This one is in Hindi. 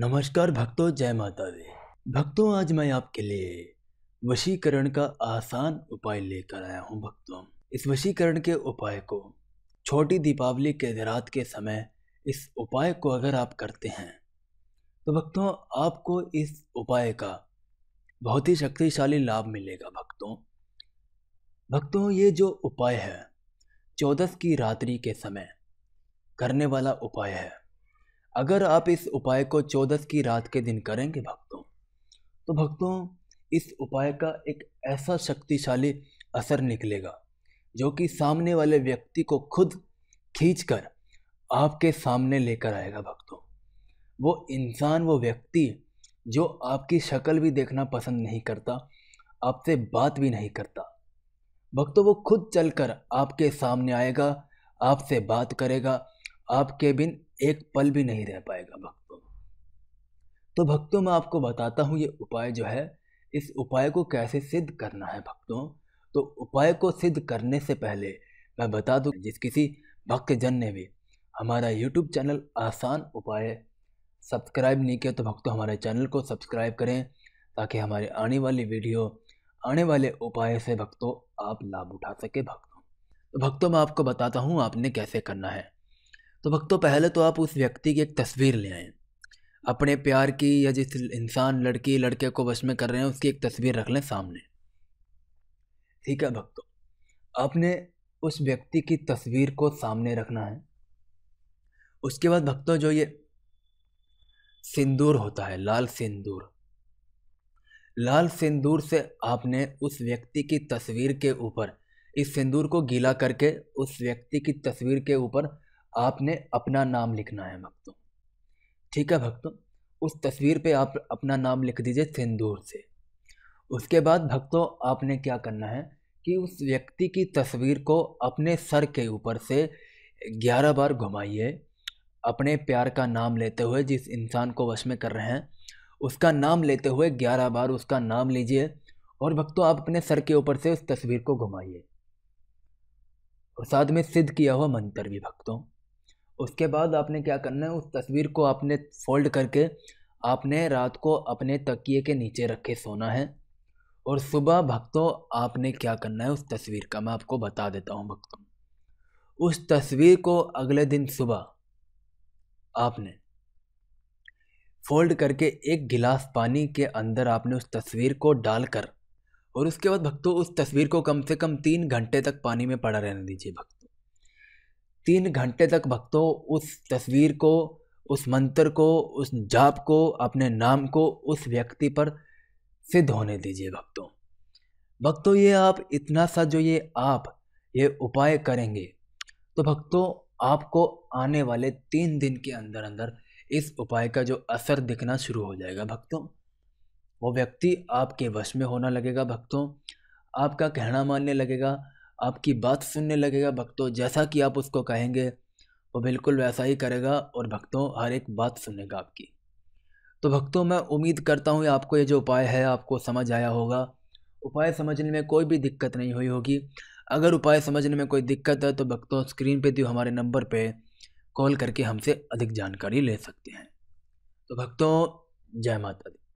नमस्कार भक्तों जय माता दी भक्तों आज मैं आपके लिए वशीकरण का आसान उपाय लेकर आया हूँ भक्तों इस वशीकरण के उपाय को छोटी दीपावली के रात के समय इस उपाय को अगर आप करते हैं तो भक्तों आपको इस उपाय का बहुत ही शक्तिशाली लाभ मिलेगा भक्तों भक्तों ये जो उपाय है चौदस की रात्रि के समय करने वाला उपाय है अगर आप इस उपाय को चौदस की रात के दिन करेंगे भक्तों तो भक्तों इस उपाय का एक ऐसा शक्तिशाली असर निकलेगा जो कि सामने वाले व्यक्ति को खुद कर आपके सामने लेकर आएगा भक्तों वो इंसान वो व्यक्ति जो आपकी शक्ल भी देखना पसंद नहीं करता आपसे बात भी नहीं करता भक्तों वो खुद चलकर आपके सामने आएगा आपसे बात करेगा आपके बिन एक पल भी नहीं रह पाएगा भक्तों तो भक्तों मैं आपको बताता हूँ ये उपाय जो है इस उपाय को कैसे सिद्ध करना है भक्तों तो उपाय को सिद्ध करने से पहले मैं बता दूँ जिस किसी भक्तजन ने भी हमारा यूट्यूब चैनल आसान उपाय सब्सक्राइब नहीं किया तो भक्तों हमारे चैनल को सब्सक्राइब करें ताकि हमारे आने वाली वीडियो आने वाले उपाय से भक्तों आप लाभ उठा सके भक्तों तो भक्तों मैं आपको बताता हूँ आपने कैसे करना है तो भक्तों तो पहले तो आप उस व्यक्ति की एक तस्वीर ले आएँ अपने प्यार की या जिस इंसान लड़की लड़के को वश में कर रहे हैं उसकी एक तस्वीर रख लें सामने ठीक है भक्तों आपने उस व्यक्ति की तस्वीर को सामने रखना है उसके बाद भक्तों जो ये सिंदूर होता है लाल सिंदूर लाल सिंदूर से आपने उस व्यक्ति की तस्वीर के ऊपर इस सिंदूर को गीला करके उस व्यक्ति की तस्वीर के ऊपर आपने अपना नाम लिखना है भक्तों ठीक है भक्तों उस तस्वीर पे आप अपना नाम लिख दीजिए सिंदूर से उसके बाद भक्तों आपने क्या करना है कि उस व्यक्ति की तस्वीर को अपने सर के ऊपर से ग्यारह बार घुमाइए अपने प्यार का नाम लेते हुए जिस इंसान को वश में कर रहे हैं उसका नाम लेते हुए ग्यारह बार उसका नाम लीजिए और भक्तों आप अपने सर के ऊपर से उस तस्वीर को घुमाइए और साथ में सिद्ध किया हुआ मंत्र भी भक्तों उसके बाद आपने क्या करना है उस तस्वीर को आपने फोल्ड करके आपने रात को अपने तकिए के नीचे रखे सोना है और सुबह भक्तों आपने क्या करना है उस तस्वीर का मैं आपको बता देता हूँ भक्तों उस तस्वीर को अगले दिन सुबह आपने फोल्ड करके एक गिलास पानी के अंदर आपने उस तस्वीर को डालकर और उसके बाद भक्तों उस तस्वीर को कम से कम तीन घंटे तक पानी में पड़ा रहने दीजिए भक्त तीन घंटे तक भक्तों उस तस्वीर को उस मंत्र को उस जाप को अपने नाम को उस व्यक्ति पर सिद्ध होने दीजिए भक्तों भक्तों ये आप इतना सा जो ये आप ये उपाय करेंगे तो भक्तों आपको आने वाले तीन दिन के अंदर अंदर इस उपाय का जो असर दिखना शुरू हो जाएगा भक्तों वो व्यक्ति आपके वश में होना लगेगा भक्तों आपका कहना मानने लगेगा आपकी बात सुनने लगेगा भक्तों जैसा कि आप उसको कहेंगे वो बिल्कुल वैसा ही करेगा और भक्तों हर एक बात सुनेगा आपकी तो भक्तों मैं उम्मीद करता हूँ आपको ये जो उपाय है आपको समझ आया होगा उपाय समझने में कोई भी दिक्कत नहीं हुई होगी अगर उपाय समझने में कोई दिक्कत है तो भक्तों स्क्रीन पे दिए हमारे नंबर पे कॉल करके हमसे अधिक जानकारी ले सकते हैं तो भक्तों जय माता दी